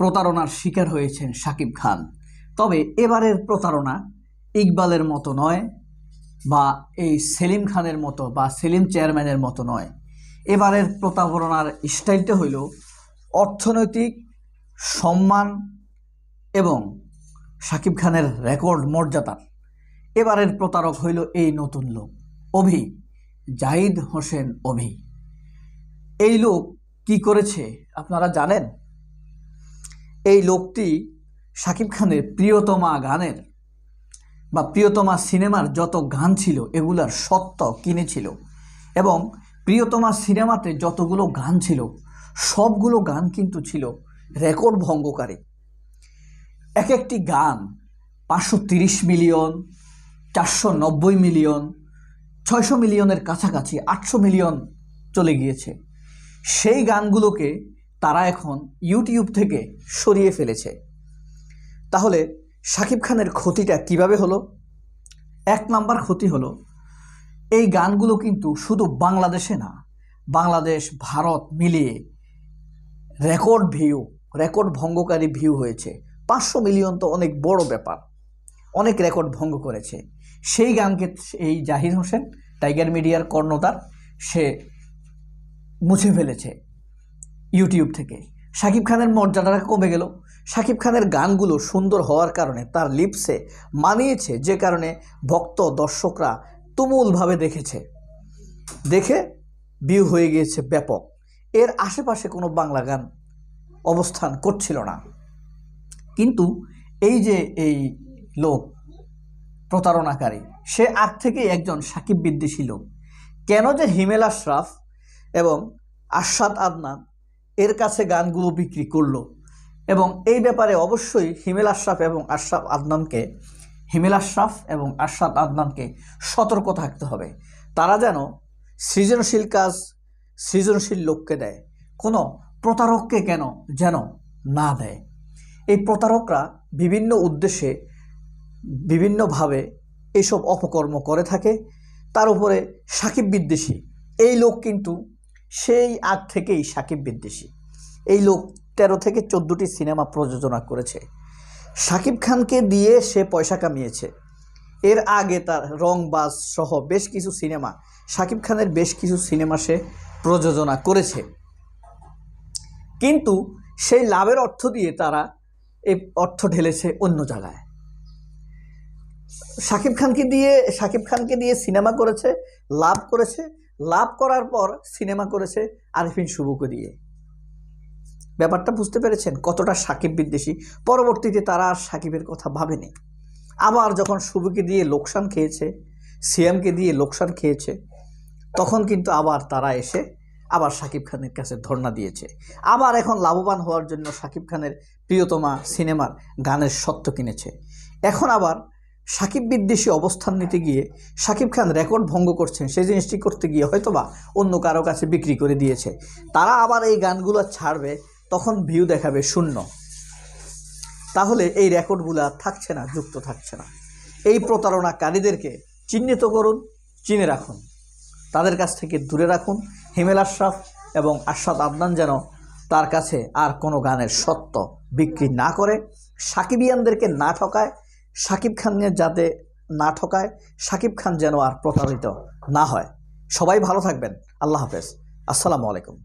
প্রতারণার শিকার হয়েছেন শাকিব খান তবে এবারের প্রতারণা ইকবালের মতো নয় বা এই সেলিম খানের মতো বা সেলিম চেয়ারম্যানের মতো নয় এবারের প্রতারণার স্টাইলটা হইল অর্থনৈতিক সম্মান এবং শাকিব খানের রেকর্ড মর্যাদার এবারের প্রতারক হইল এই নতুন লোক অভি জাহিদ হোসেন অভি এই লোক কি করেছে আপনারা জানেন এই লোকটি শাকিব খানের প্রিয়তমা গানের বা প্রিয়তমা সিনেমার যত গান ছিল এগুলার সত্য কিনেছিল এবং প্রিয়তমা সিনেমাতে যতগুলো গান ছিল সবগুলো গান কিন্তু ছিল রেকর্ড ভঙ্গকারী এক একটি গান পাঁচশো তিরিশ মিলিয়ন চারশো নব্বই মিলিয়ন ছয়শো মিলিয়নের কাছাকাছি আটশো মিলিয়ন চলে গিয়েছে সেই গানগুলোকে তারা এখন ইউটিউব থেকে সরিয়ে ফেলেছে তাহলে শাকিব খানের ক্ষতিটা কিভাবে হলো এক নাম্বার ক্ষতি হলো এই গানগুলো কিন্তু শুধু বাংলাদেশে না বাংলাদেশ ভারত মিলিয়ে রেকর্ড ভিউ রেকর্ড ভঙ্গকারী ভিউ হয়েছে পাঁচশো মিলিয়ন তো অনেক বড় ব্যাপার অনেক রেকর্ড ভঙ্গ করেছে সেই গানকে এই জাহির হোসেন টাইগার মিডিয়ার কর্ণতার সে মুছে ফেলেছে ইউটিউব থেকে শাকিব খানের মর্যাদাটা কমে গেল শাকিব খানের গানগুলো সুন্দর হওয়ার কারণে তার লিপসে মানিয়েছে যে কারণে ভক্ত দর্শকরা তুমুলভাবে দেখেছে দেখে বিউ হয়ে গিয়েছে ব্যাপক এর আশেপাশে কোনো বাংলা গান অবস্থান করছিল না কিন্তু এই যে এই লোক প্রতারণাকারী সে আগ থেকেই একজন সাকিব বিদ্বেষী লোক কেন যে হিমেলা শ্রাফ এবং আশাদ আদনান এর কাছে গানগুলো বিক্রি করলো এবং এই ব্যাপারে অবশ্যই হিমেল আশরাফ এবং আশরাফ আদনানকে হিমেল আশরাফ এবং আশরাফ আদনানকে সতর্ক থাকতে হবে তারা যেন সৃজনশীল কাজ সৃজনশীল লোককে দেয় কোনো প্রতারককে কেন যেন না দেয় এই প্রতারকরা বিভিন্ন উদ্দেশ্যে বিভিন্নভাবে এইসব অপকর্ম করে থাকে তার উপরে সাকিব বিদ্বেষী এই লোক কিন্তু সেই আগ থেকেই সাকিব বিদ্বেষী এই লোক তেরো থেকে চোদ্দোটি সিনেমা প্রযোজনা করেছে সাকিব খানকে দিয়ে সে পয়সা কামিয়েছে এর আগে তার রংবাজ সহ বেশ কিছু সিনেমা সাকিব খানের বেশ কিছু সিনেমা সে প্রযোজনা করেছে কিন্তু সেই লাভের অর্থ দিয়ে তারা এই অর্থ ঢেলেছে অন্য জায়গায় সাকিব খানকে দিয়ে সাকিব খানকে দিয়ে সিনেমা করেছে লাভ করেছে লাভ করার পর সিনেমা করেছে আরিফিন শুভকে দিয়ে ব্যাপারটা বুঝতে পেরেছেন কতটা সাকিব বিদ্বেষী পরবর্তীতে তারা আর সাকিবের কথা ভাবেনি আবার যখন শুভকে দিয়ে লোকসান খেয়েছে সিএমকে দিয়ে লোকসান খেয়েছে তখন কিন্তু আবার তারা এসে আবার সাকিব খানের কাছে ধর্ণা দিয়েছে আবার এখন লাভবান হওয়ার জন্য সাকিব খানের প্রিয়তমা সিনেমার গানের সত্য কিনেছে এখন আবার সাকিব বিদ্বেষী অবস্থান নিতে গিয়ে সাকিব খান রেকর্ড ভঙ্গ করছেন সেই জিনিসটি করতে গিয়ে হয়তোবা অন্য কারো কাছে বিক্রি করে দিয়েছে তারা আবার এই গানগুলো ছাড়বে তখন ভিউ দেখাবে শূন্য তাহলে এই রেকর্ডগুলো আর থাকছে না যুক্ত থাকছে না এই প্রতারণাকারীদেরকে চিহ্নিত করুন চিনে রাখুন তাদের কাছ থেকে দূরে রাখুন হিমেল আশরাফ এবং আশাদ আদনান যেন তার কাছে আর কোনো গানের সত্য বিক্রি না করে সাকিবিয়ানদেরকে না ঠকায় সাকিব নিয়ে যাতে না ঠকায় সাকিব খান যেন আর প্রতারিত না হয় সবাই ভালো থাকবেন আল্লাহ হাফেজ আসসালামু আলাইকুম